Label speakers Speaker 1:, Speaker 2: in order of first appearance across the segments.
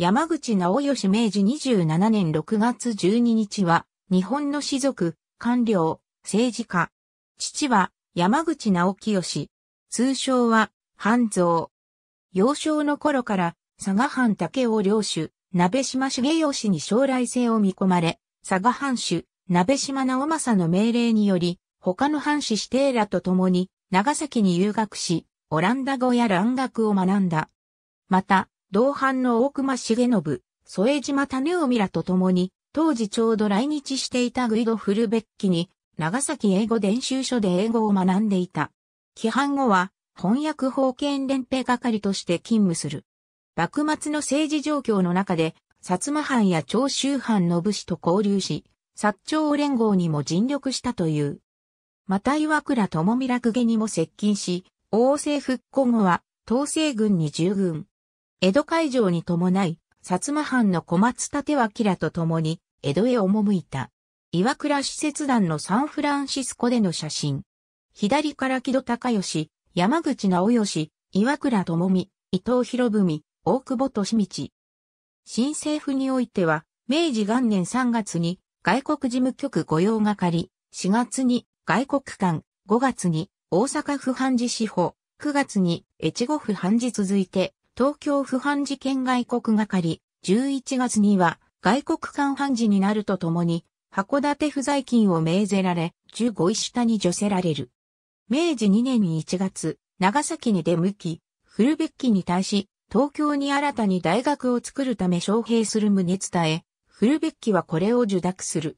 Speaker 1: 山口直義明治27年6月12日は、日本の士族、官僚、政治家。父は、山口直清。通称は、半蔵。幼少の頃から、佐賀藩竹尾領主、鍋島重義に将来性を見込まれ、佐賀藩主、鍋島直政の命令により、他の藩士指定らと共に、長崎に留学し、オランダ語や蘭学を学んだ。また、同伴の大隈重信、添島種臣らと共に、当時ちょうど来日していたグイド・フルベッキに、長崎英語伝習所で英語を学んでいた。規範後は、翻訳法建連兵係として勤務する。幕末の政治状況の中で、薩摩藩や長州藩の武士と交流し、薩長連合にも尽力したという。また岩倉智美楽下にも接近し、王政復古後は、統制軍に従軍。江戸会場に伴い、薩摩藩の小松立脇らと共に、江戸へ赴いた。岩倉使節団のサンフランシスコでの写真。左から木戸隆義、山口直義、岩倉智美、伊藤博文、大久保利道。新政府においては、明治元年3月に外国事務局御用係、4月に外国館、5月に大阪府判事司法、9月に越後府判事続いて東京不犯事件外国係、11月には外国官犯事になるとともに、函館不在金を命ぜられ、15位下に除せられる。明治2年に1月、長崎に出向き、古別記に対し、東京に新たに大学を作るため招聘する旨伝え、古別記はこれを受諾する。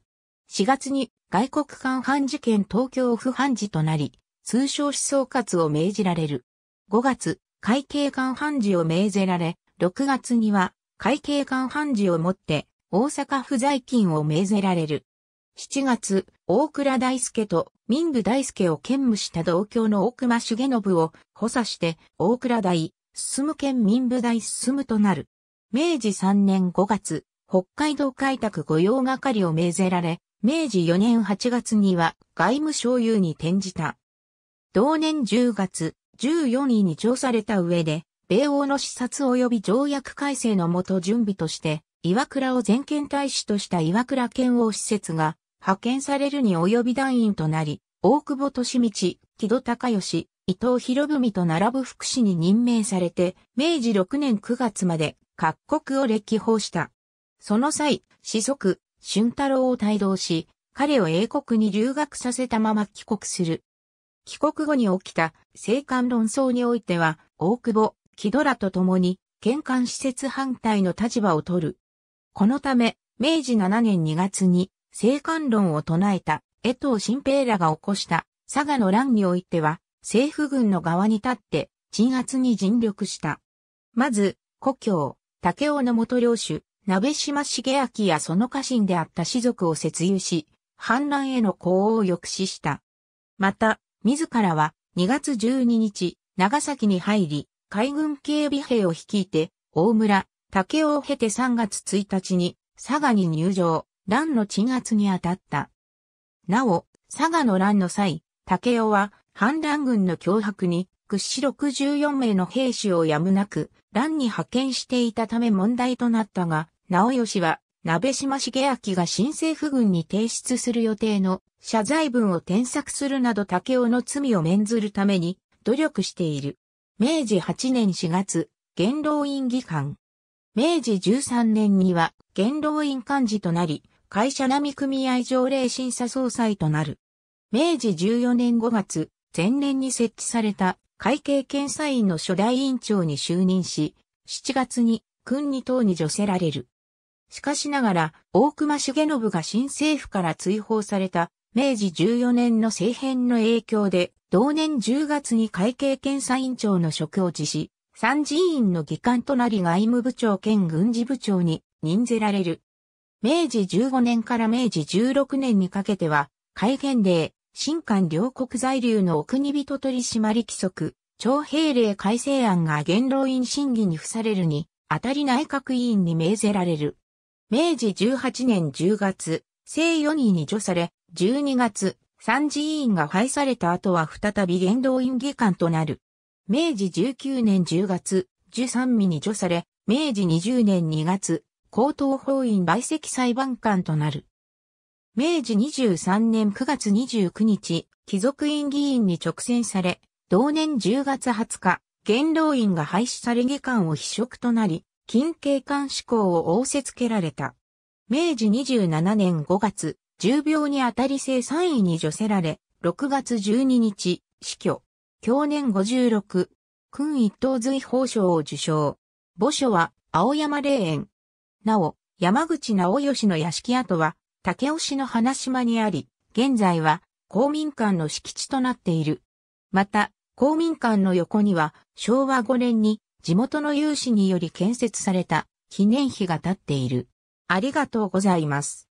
Speaker 1: 4月に外国官犯事件東京不犯事となり、通称思想活を命じられる。5月、会計官判事を命ぜられ、6月には会計官判事をもって大阪府在勤を命ぜられる。7月、大倉大輔と民部大輔を兼務した同郷の大隈重信を補佐して大倉大、進む兼民部大進むとなる。明治3年5月、北海道開拓御用係を命ぜられ、明治4年8月には外務省有に転じた。同年10月、14位に調された上で、米欧の視察及び条約改正のもと準備として、岩倉を全県大使とした岩倉県王施設が派遣されるに及び団員となり、大久保利道、木戸孝義、伊藤博文と並ぶ福祉に任命されて、明治6年9月まで各国を歴訪した。その際、子息、俊太郎を帯同し、彼を英国に留学させたまま帰国する。帰国後に起きた政官論争においては、大久保、木戸らと共に、玄関施設反対の立場を取る。このため、明治7年2月に、政官論を唱えた、江藤新平らが起こした、佐賀の乱においては、政府軍の側に立って、鎮圧に尽力した。まず、故郷、竹尾の元領主、鍋島茂明やその家臣であった士族を説誘し、反乱への呼応を抑止した。また、自らは2月12日、長崎に入り、海軍警備兵を率いて、大村、竹を経て3月1日に、佐賀に入城、乱の鎮圧に当たった。なお、佐賀の乱の際、竹雄は反乱軍の脅迫に屈し64名の兵士をやむなく乱に派遣していたため問題となったが、直義は鍋島茂明が新政府軍に提出する予定の謝罪文を添削するなど竹雄の罪を免ずるために努力している。明治8年4月、元老院議官。明治13年には元老院幹事となり、会社並組合条例審査総裁となる。明治14年5月、前年に設置された会計検査院の初代委員長に就任し、7月に、君に党に助せられる。しかしながら、大隈重信が新政府から追放された、明治14年の政変の影響で、同年10月に会計検査院長の職を辞し、参事院の議官となり外務部長兼軍事部長に任ぜられる。明治15年から明治16年にかけては、戒厳令、新韓両国在留のお国人取締規則、徴兵令改正案が元老院審議に付されるに、当たり内閣委員に命ぜられる。明治18年10月、正4人に除され、12月、三次委員が廃された後は再び元老院議官となる。明治19年10月、13位に除され、明治20年2月、高等法院陪席裁判官となる。明治23年9月29日、貴族院議員に直選され、同年10月20日、元老院が廃止され議官を非職となり、近景観志向を仰せつけられた。明治27年5月、重病に当たり生3位に除せられ、6月12日、死去。去年56、君一等随法賞を受賞。墓所は、青山霊園。なお、山口直義の屋敷跡は、竹尾市の花島にあり、現在は、公民館の敷地となっている。また、公民館の横には、昭和5年に、地元の有志により建設された記念碑が建っている。ありがとうございます。